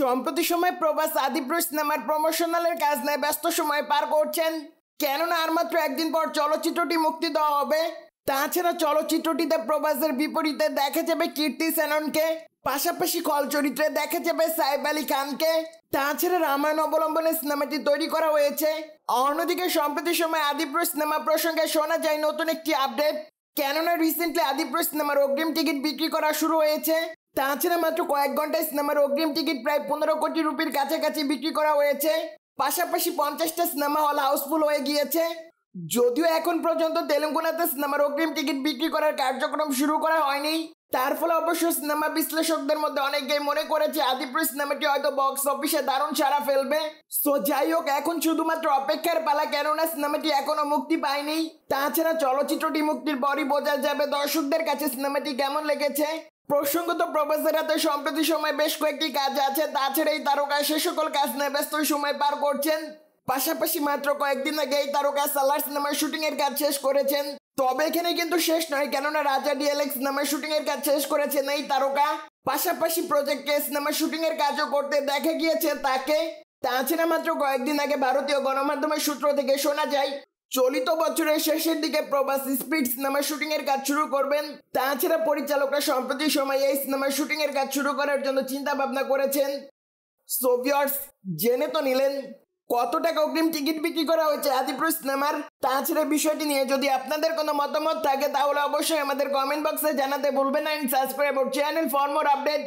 সম্প্রতি সময় প্রবাস আদিপুর সিনেমার প্রমোশনালের কাজ নিয়ে ব্যস্ত সময় পার করছেন কেননা আর মাত্র একদিন পর চলচ্চিত্রটি মুক্তি দেওয়া হবে তাছাড়া চলচ্চিত্রটিতে প্রবাসের বিপরীতে দেখা যাবে কীর্তি সেননকে পাশাপাশি কল চরিত্রে দেখা যাবে সাইব আলী খানকে তাছাড়া রামায়ণ অবলম্বনে সিনেমাটি তৈরি করা হয়েছে অন্যদিকে সম্প্রতি সময় আদিপ্র সিনেমা প্রসঙ্গে শোনা যায় নতুন একটি আপডেট কেননা রিসেন্টলি আদিপ্র সিনেমার অগ্রিম টিকিট বিক্রি করা শুরু হয়েছে তাছাড়া মাত্র কয়েক ঘন্টায় সিনেমার অগ্রিম টিকিট প্রায় পনেরো কোটি রুপির কাছাকাছি বিক্রি করা হয়েছে পাশাপাশি পঞ্চাশটা সিনেমা হল হাউসফুল হয়ে গিয়েছে যদিও এখন পর্যন্ত তেলেঙ্গানাতে সিনেমার অগ্রিম টিকিট বিক্রি করার কার্যক্রম শুরু করা হয়নি তার ফলে অবশ্য সিনেমা বিশ্লেষকদের মধ্যে অনেকেই মনে করেছে আদিপুর সিনেমাটি হয়তো বক্স অফিসে দারুণ সাড়া ফেলবে সো যাই হোক এখন শুধুমাত্র অপেক্ষার পালা কেননা সিনেমাটি এখনো মুক্তি পায়নি তাছাড়া চলচ্চিত্রটি মুক্তির পরই বোঝা যাবে দর্শকদের কাছে সিনেমাটি কেমন লেগেছে প্রসঙ্গত প্রফেসর হাতে সম্প্রতি সময় বেশ কয়েকটি কাজ আছে তাছাড়া এই তারকা সে সকল কাজ নিয়ে ব্যস্ত সময় পার করছেন পাশাপাশি মাত্র কয়েকদিন আগে এই তারকা সালার সিনেমার শুটিং এর কাজ শেষ করেছেন তবে এখানে কিন্তু শেষ নয় কেননা রাজা ডিএলএক্স নামের শুটিং এর কাজ শেষ করেছেন এই তারকা পাশাপাশি প্রজেক্ট কেস নামের শুটিং এর কাজও করতে দেখা গিয়েছে তাকে তাছাড়া মাত্র কয়েকদিন আগে ভারতীয় গণমাধ্যমের সূত্র থেকে শোনা যায় চলিত বছরের শেষের দিকে প্রবাস স্পিড সিনেমা শুটিং এর কাজ শুরু করবেন তাছাড়া পরিচালকরা সম্প্রতি সময় এই সিনেমার শুটিং এর কাজ শুরু করার জন্য চিন্তা ভাবনা করেছেন সোভিয়ার্স জেনে তো নিলেন কত টাকা অগ্রিম টিকিট বিক্রি করা হয়েছে আদিপুর সিনেমার তাছাড়া বিষয়টি নিয়ে যদি আপনাদের কোনো মতামত থাকে তাহলে অবশ্যই আমাদের কমেন্ট বক্সে জানাতে ভুলবেন না subscribe channel for more update